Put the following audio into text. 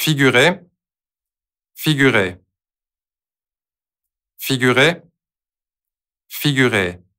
figurer, figurer, figurer, figurer.